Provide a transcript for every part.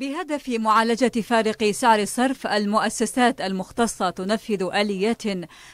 بهدف معالجة فارق سعر الصرف المؤسسات المختصة تنفذ آليات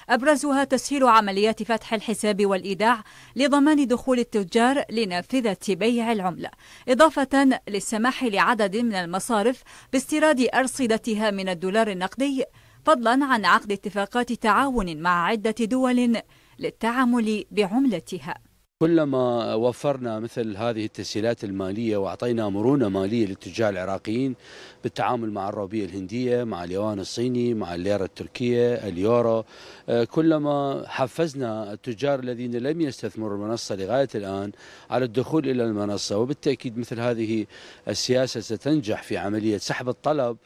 أبرزها تسهيل عمليات فتح الحساب والإيداع لضمان دخول التجار لنافذة بيع العملة إضافة للسماح لعدد من المصارف باستيراد أرصدتها من الدولار النقدي فضلا عن عقد اتفاقات تعاون مع عدة دول للتعامل بعملتها كلما وفرنا مثل هذه التسهيلات المالية وأعطينا مرونة مالية للتجار العراقيين بالتعامل مع الروبية الهندية مع اليوان الصيني مع الليرة التركية اليورو آه، كلما حفزنا التجار الذين لم يستثمروا المنصة لغاية الآن على الدخول إلى المنصة وبالتأكيد مثل هذه السياسة ستنجح في عملية سحب الطلب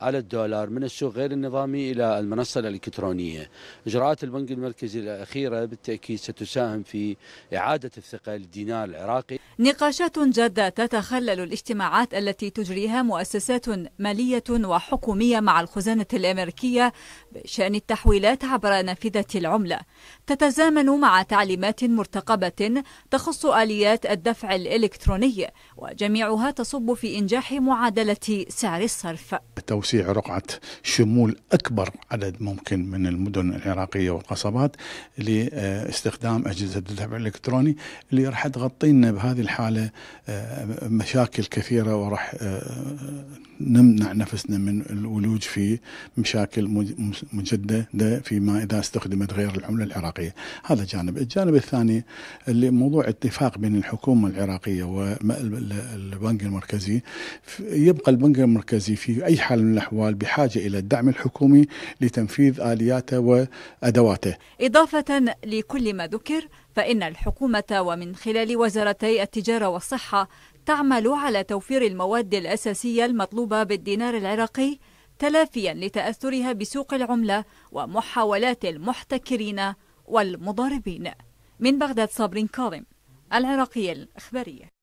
على الدولار من السوق غير النظامي إلى المنصة الإلكترونية إجراءات البنك المركزي الأخيرة بالتأكيد ستساهم في إعادة الثقة للدينار العراقي نقاشات جادة تتخلل الاجتماعات التي تجريها مؤسسات مالية وحكومية مع الخزانة الأمريكية بشأن التحويلات عبر نافذة العملة تتزامن مع تعليمات مرتقبة تخص آليات الدفع الإلكتروني وجميعها تصب في إنجاح معادلة سعر الصرف توسيع رقعة شمول أكبر عدد ممكن من المدن العراقية والقصبات لاستخدام أجهزة الدفع الإلكتروني اللي راح تغطي لنا بهذه الحالة آه، مشاكل كثيرة وراح آه، نمنع نفسنا من الولوج في مشاكل مجددة فيما إذا استخدمت غير العملة العراقية هذا جانب الجانب الثاني اللي موضوع اتفاق بين الحكومة العراقية والبنك المركزي يبقى البنك المركزي في أي حال من الأحوال بحاجة إلى الدعم الحكومي لتنفيذ آلياته وأدواته إضافة لكل ما ذكر فإن الحكومة ومن خلال وزارتي التجارة والصحة تعمل على توفير المواد الأساسية المطلوبة بالدينار العراقي تلافيا لتأثرها بسوق العملة ومحاولات المحتكرين والمضاربين من بغداد صابرين كاظم العراقية الإخبارية